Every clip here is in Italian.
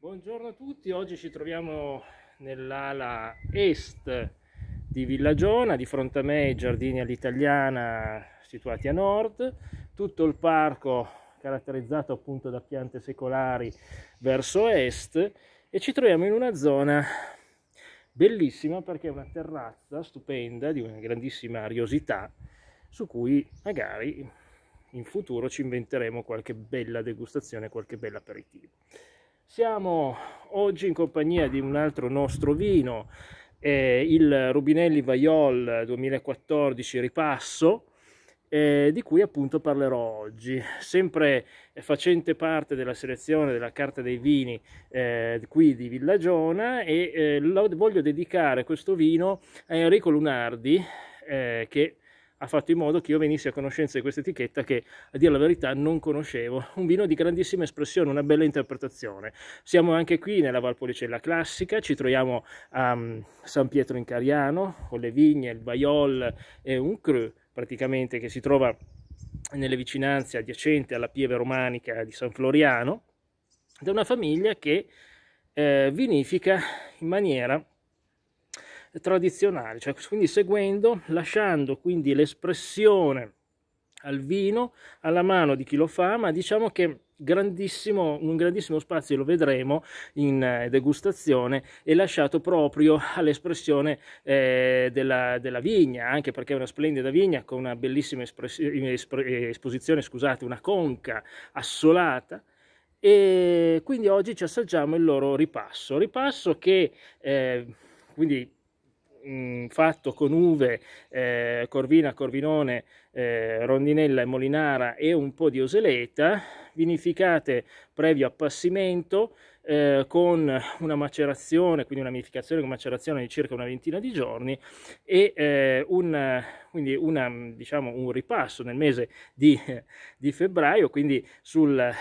Buongiorno a tutti, oggi ci troviamo nell'ala est di Villagiona, di fronte a me i giardini all'italiana situati a nord, tutto il parco caratterizzato appunto da piante secolari verso est e ci troviamo in una zona bellissima perché è una terrazza stupenda di una grandissima ariosità su cui magari in futuro ci inventeremo qualche bella degustazione, qualche bell'aperitivo. Siamo oggi in compagnia di un altro nostro vino, eh, il Rubinelli Vaiol 2014 ripasso, eh, di cui appunto parlerò oggi, sempre facente parte della selezione della carta dei vini eh, qui di Villagiona e eh, voglio dedicare questo vino a Enrico Lunardi eh, che ha fatto in modo che io venissi a conoscenza di questa etichetta che, a dire la verità, non conoscevo. Un vino di grandissima espressione, una bella interpretazione. Siamo anche qui nella Valpolicella classica, ci troviamo a mm, San Pietro in Cariano, con le vigne, il Baiol e un Cru, praticamente, che si trova nelle vicinanze adiacenti alla pieve romanica di San Floriano, da una famiglia che eh, vinifica in maniera tradizionali, cioè quindi seguendo, lasciando quindi l'espressione al vino, alla mano di chi lo fa, ma diciamo che grandissimo, un grandissimo spazio, lo vedremo in eh, degustazione, è lasciato proprio all'espressione eh, della, della, vigna, anche perché è una splendida vigna con una bellissima esposizione, scusate, una conca assolata, e quindi oggi ci assaggiamo il loro ripasso, ripasso che... Eh, quindi mh, fatto con uve, eh, corvina, corvinone, eh, rondinella e molinara e un po' di oseleta, vinificate previo appassimento eh, con una macerazione, quindi una minificazione con macerazione di circa una ventina di giorni e eh, un, quindi una, diciamo, un ripasso nel mese di, di febbraio, quindi su una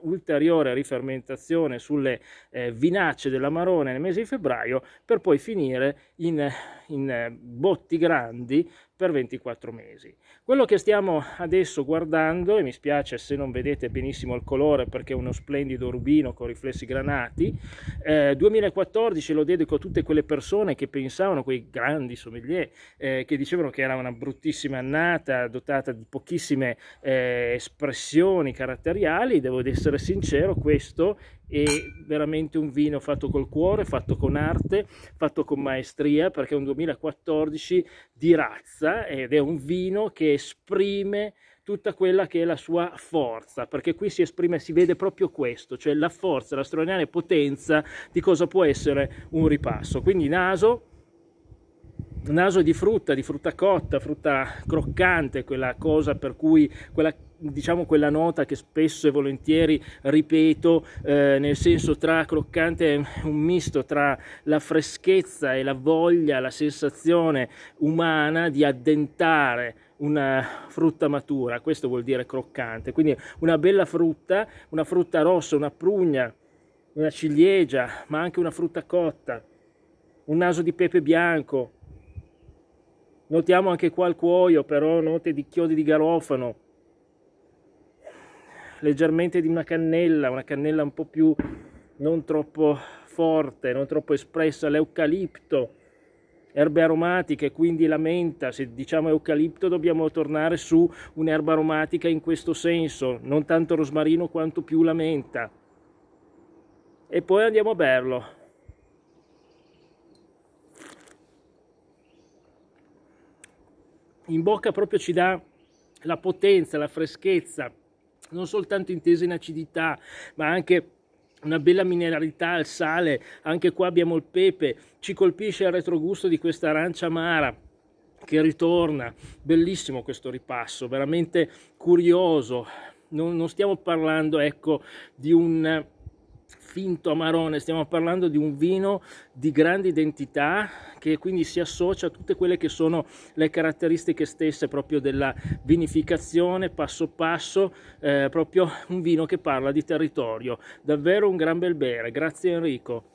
ulteriore rifermentazione sulle eh, vinacce dell'amarone nel mese di febbraio per poi finire in, in botti grandi per 24 mesi. Quello che stiamo adesso guardando, e mi spiace se non vedete benissimo il colore perché è uno splendido Rubino con riflessi granati. Eh, 2014 lo dedico a tutte quelle persone che pensavano, quei grandi sommelier, eh, che dicevano che era una bruttissima annata dotata di pochissime eh, espressioni caratteriali. Devo essere sincero, questo è veramente un vino fatto col cuore, fatto con arte, fatto con maestria, perché è un 2014 di razza ed è un vino che esprime tutta quella che è la sua forza, perché qui si esprime, si vede proprio questo, cioè la forza, la straordinaria potenza di cosa può essere un ripasso. Quindi naso, naso di frutta, di frutta cotta, frutta croccante, quella cosa per cui quella diciamo quella nota che spesso e volentieri ripeto eh, nel senso tra croccante è un misto tra la freschezza e la voglia la sensazione umana di addentare una frutta matura questo vuol dire croccante quindi una bella frutta una frutta rossa una prugna una ciliegia ma anche una frutta cotta un naso di pepe bianco Notiamo anche qua il cuoio, però note di chiodi di garofano, leggermente di una cannella, una cannella un po' più non troppo forte, non troppo espressa, l'eucalipto, erbe aromatiche, quindi la menta, se diciamo eucalipto dobbiamo tornare su un'erba aromatica in questo senso, non tanto rosmarino quanto più la menta. E poi andiamo a berlo. in bocca proprio ci dà la potenza, la freschezza, non soltanto intesa in acidità, ma anche una bella mineralità al sale, anche qua abbiamo il pepe, ci colpisce il retrogusto di questa arancia amara che ritorna, bellissimo questo ripasso, veramente curioso, non, non stiamo parlando ecco di un finto amarone, stiamo parlando di un vino di grande identità che quindi si associa a tutte quelle che sono le caratteristiche stesse proprio della vinificazione passo passo, eh, proprio un vino che parla di territorio, davvero un gran bel bere, grazie Enrico.